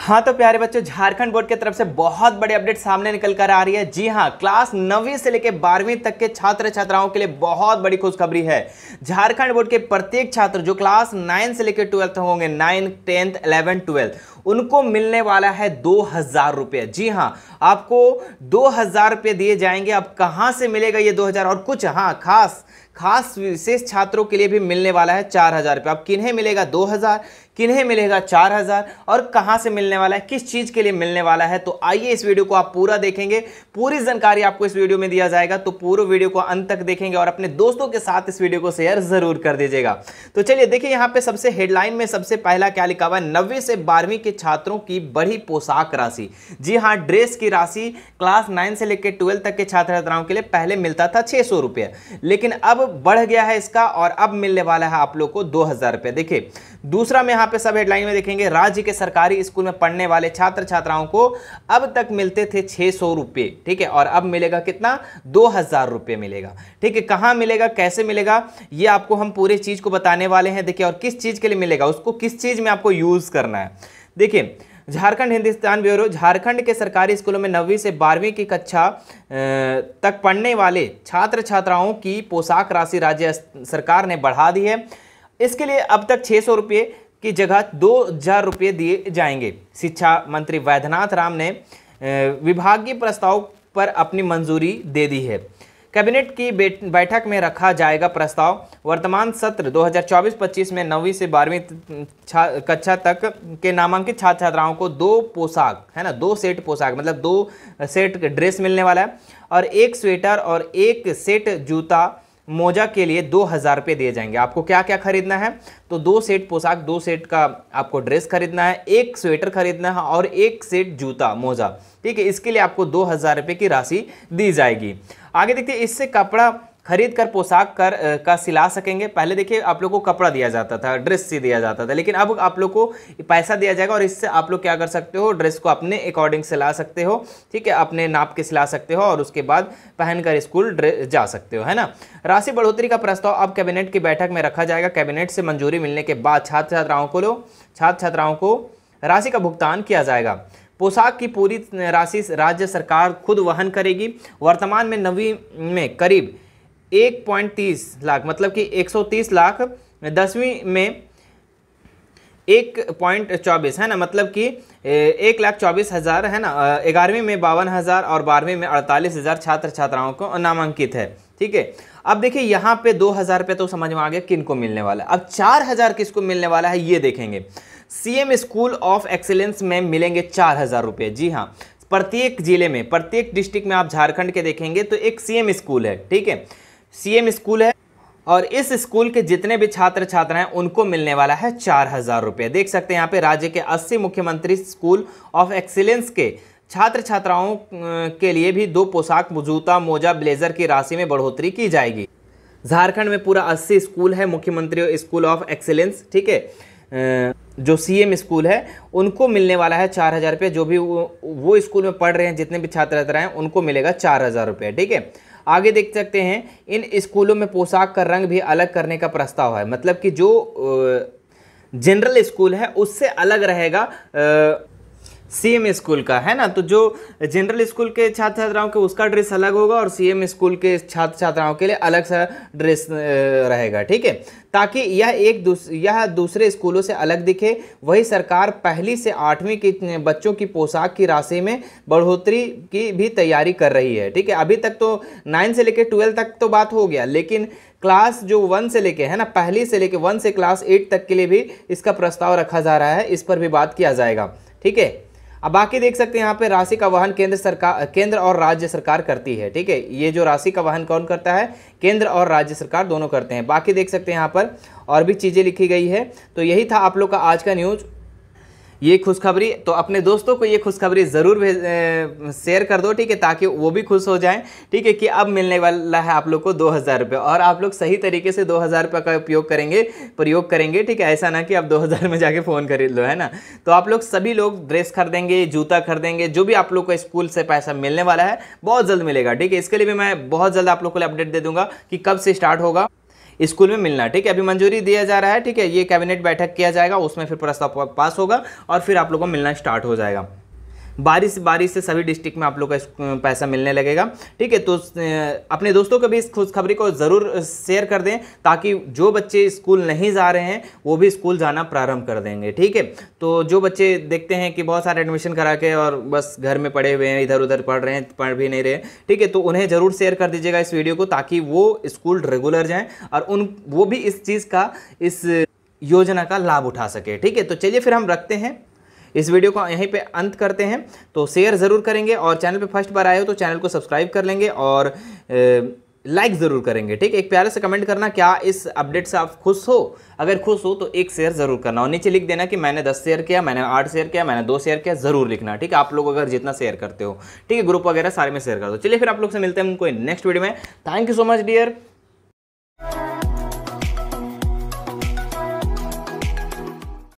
हाँ तो प्यारे बच्चों झारखंड बोर्ड की तरफ से बहुत बड़ी अपडेट सामने निकल कर आ रही है जी हाँ क्लास नवी से लेकर बारहवीं तक के छात्र छात्राओं के लिए बहुत बड़ी खुशखबरी है झारखंड बोर्ड के प्रत्येक छात्र जो क्लास नाइन से लेकर ट्वेल्थ होंगे नाइन टेंथ इलेवन ट्वेल्थ उनको मिलने वाला है दो हज़ार रुपये जी हाँ आपको दो हज़ार रुपये दिए जाएंगे अब कहाँ से मिलेगा ये दो हज़ार और कुछ हाँ खास खास विशेष छात्रों के लिए भी मिलने वाला है चार हज़ार रुपये अब किन्हें मिलेगा दो हज़ार किन्हें मिलेगा चार हज़ार और कहाँ से मिलने वाला है किस चीज़ के लिए मिलने वाला है तो आइए इस वीडियो को आप पूरा देखेंगे पूरी जानकारी आपको इस वीडियो में दिया जाएगा तो पूरे वीडियो को अंत तक देखेंगे और अपने दोस्तों के साथ इस वीडियो को शेयर ज़रूर कर दीजिएगा तो चलिए देखिए यहाँ पर सबसे हेडलाइन में सबसे पहला क्या लिखा हुआ है नब्बे से बारहवीं के के छात्रों की बढ़ी पोशाक राशि जी हाँ ड्रेस की राशि क्लास नाइन से लेकर ट्वेल्व तक के छात्र छात्राओं के लिए पहले मिलता था छः रुपये लेकिन अब बढ़ गया है इसका और अब मिलने वाला है आप लोग को दो हज़ार रुपये देखिए दूसरा में यहाँ पे सब हेडलाइन में देखेंगे राज्य के सरकारी स्कूल में पढ़ने वाले छात्र छात्राओं को अब तक मिलते थे छः सौ ठीक है और अब मिलेगा कितना दो हज़ार रुपये मिलेगा ठीक है कहां मिलेगा कैसे मिलेगा ये आपको हम पूरे चीज़ को बताने वाले हैं देखिए और किस चीज़ के लिए मिलेगा उसको किस चीज़ में आपको यूज़ करना है देखिए झारखंड हिंदुस्तान ब्यूरो झारखंड के सरकारी स्कूलों में नवीं से बारहवीं की कक्षा तक पढ़ने वाले छात्र छात्राओं की पोशाक राशि राज्य सरकार ने बढ़ा दी है इसके लिए अब तक छः सौ रुपये की जगह दो हजार रुपये दिए जाएंगे शिक्षा मंत्री वैद्यनाथ राम ने विभागीय प्रस्ताव पर अपनी मंजूरी दे दी है कैबिनेट की बैठक में रखा जाएगा प्रस्ताव वर्तमान सत्र 2024-25 में नौवीं से बारहवीं कक्षा तक के नामांकित छात्र छात्राओं को दो पोशाक है ना दो सेट पोशाक मतलब दो सेट ड्रेस मिलने वाला है और एक स्वेटर और एक सेट जूता मोजा के लिए दो हज़ार रुपये दिए जाएंगे आपको क्या क्या खरीदना है तो दो सेट पोशाक दो सेट का आपको ड्रेस खरीदना है एक स्वेटर खरीदना है और एक सेट जूता मोजा ठीक है इसके लिए आपको दो हज़ार रुपये की राशि दी जाएगी आगे देखते हैं इससे कपड़ा खरीद कर पोशाक कर का सिला सकेंगे पहले देखिए आप लोग को कपड़ा दिया जाता था ड्रेस सी दिया जाता था लेकिन अब आप लोग को पैसा दिया जाएगा और इससे आप लोग क्या कर सकते हो ड्रेस को अपने अकॉर्डिंग सिला सकते हो ठीक है अपने नाप के सिला सकते हो और उसके बाद पहनकर स्कूल जा सकते हो है ना राशि बढ़ोतरी का प्रस्ताव अब कैबिनेट की बैठक में रखा जाएगा कैबिनेट से मंजूरी मिलने के बाद छात्र छात्राओं को लो छात्र छात्राओं को राशि का भुगतान किया जाएगा पोशाक की पूरी राशि राज्य सरकार खुद वहन करेगी वर्तमान में नवी में करीब एक पॉइंट तीस लाख मतलब कि एक सौ तीस लाख दसवीं में एक पॉइंट चौबीस है ना मतलब कि एक लाख चौबीस हज़ार है ना ग्यारहवीं में बावन हज़ार और बारहवीं में अड़तालीस हज़ार छात्र छात्राओं को नामांकित है ठीक है अब देखिए यहाँ पे दो हज़ार रुपये तो समझ में आ गया किन को मिलने वाला है अब चार हज़ार किसको मिलने वाला है ये देखेंगे सीएम स्कूल ऑफ एक्सेलेंस में मिलेंगे चार हज़ार रुपये जी हाँ प्रत्येक ज़िले में प्रत्येक डिस्ट्रिक्ट में आप झारखंड के देखेंगे तो एक एम स्कूल है ठीक है सीएम स्कूल है और इस स्कूल के जितने भी छात्र छात्राएं हैं उनको मिलने वाला है चार हज़ार रुपये देख सकते हैं यहाँ पे राज्य के 80 मुख्यमंत्री स्कूल ऑफ एक्सीलेंस के छात्र छात्राओं के लिए भी दो पोशाक मौजूदा मोजा ब्लेजर की राशि में बढ़ोतरी की जाएगी झारखंड में पूरा अस्सी स्कूल है मुख्यमंत्री स्कूल ऑफ एक्सीलेंस ठीक है जो सीएम स्कूल है उनको मिलने वाला है चार हज़ार रुपये जो भी वो, वो स्कूल में पढ़ रहे हैं जितने भी छात्र छात्रा हैं उनको मिलेगा चार हज़ार रुपये ठीक है आगे देख सकते हैं इन स्कूलों में पोशाक का रंग भी अलग करने का प्रस्ताव है मतलब कि जो जनरल स्कूल है उससे अलग रहेगा सीएम स्कूल का है ना तो जो जनरल स्कूल के छात्र छात्राओं के उसका ड्रेस अलग होगा और सीएम स्कूल के छात्र छात्राओं के लिए अलग सा ड्रेस रहेगा ठीक है ताकि यह एक दूस, यह दूसरे स्कूलों से अलग दिखे वही सरकार पहली से आठवीं के बच्चों की पोशाक की राशि में बढ़ोतरी की भी तैयारी कर रही है ठीक है अभी तक तो नाइन से लेकर ट्वेल्व तक तो बात हो गया लेकिन क्लास जो वन से लेके है ना पहली से लेके वन से क्लास एट तक के लिए भी इसका प्रस्ताव रखा जा रहा है इस पर भी बात किया जाएगा ठीक है अब बाकी देख सकते हैं यहाँ पे राशि का वहन केंद्र सरकार केंद्र और राज्य सरकार करती है ठीक है ये जो राशि का वहन कौन करता है केंद्र और राज्य सरकार दोनों करते हैं बाकी देख सकते हैं यहाँ पर और भी चीज़ें लिखी गई है तो यही था आप लोग का आज का न्यूज़ ये खुशखबरी तो अपने दोस्तों को ये खुशखबरी ज़रूर शेयर कर दो ठीक है ताकि वो भी खुश हो जाएं ठीक है कि अब मिलने वाला है आप लोग को दो हज़ार रुपये और आप लोग सही तरीके से दो हज़ार रुपये का उपयोग करेंगे प्रयोग करेंगे ठीक है ऐसा ना कि आप दो हज़ार में जाके फ़ोन खरीद लो है ना तो आप लोग सभी लोग ड्रेस खरीदेंगे जूता खरीदेंगे जो भी आप लोग को स्कूल से पैसा मिलने वाला है बहुत जल्द मिलेगा ठीक है इसके लिए भी मैं बहुत जल्द आप लोग को अपडेट दे दूंगा कि कब से स्टार्ट होगा स्कूल में मिलना ठीक है अभी मंजूरी दिया जा रहा है ठीक है ये कैबिनेट बैठक किया जाएगा उसमें फिर प्रस्ताव पास होगा और फिर आप लोगों को मिलना स्टार्ट हो जाएगा बारिश बारिश से सभी डिस्ट्रिक्ट में आप लोग का पैसा मिलने लगेगा ठीक है तो अपने दोस्तों को भी इस खुशखबरी को ज़रूर शेयर कर दें ताकि जो बच्चे स्कूल नहीं जा रहे हैं वो भी स्कूल जाना प्रारंभ कर देंगे ठीक है तो जो बच्चे देखते हैं कि बहुत सारे एडमिशन करा के और बस घर में पड़े हुए हैं इधर उधर पढ़ रहे हैं पढ़ भी नहीं रहे ठीक है तो उन्हें ज़रूर शेयर कर दीजिएगा इस वीडियो को ताकि वो स्कूल रेगुलर जाएँ और उन वो भी इस चीज़ का इस योजना का लाभ उठा सके ठीक है तो चलिए फिर हम रखते हैं इस वीडियो को यहीं पे अंत करते हैं तो शेयर ज़रूर करेंगे और चैनल पे फर्स्ट बार आए हो तो चैनल को सब्सक्राइब कर लेंगे और लाइक ज़रूर करेंगे ठीक एक प्यारे से कमेंट करना क्या इस अपडेट से आप खुश हो अगर खुश हो तो एक शेयर ज़रूर करना और नीचे लिख देना कि मैंने दस शेयर किया मैंने आठ शेयर किया मैंने दो शेयर किया ज़रूर लिखना ठीक है आप लोग अगर जितना शेयर करते हो ठीक है ग्रुप वगैरह सारे में शेयर कर दो चलिए फिर आप लोग से मिलते हैं कोई नेक्स्ट वीडियो में thank you so much dear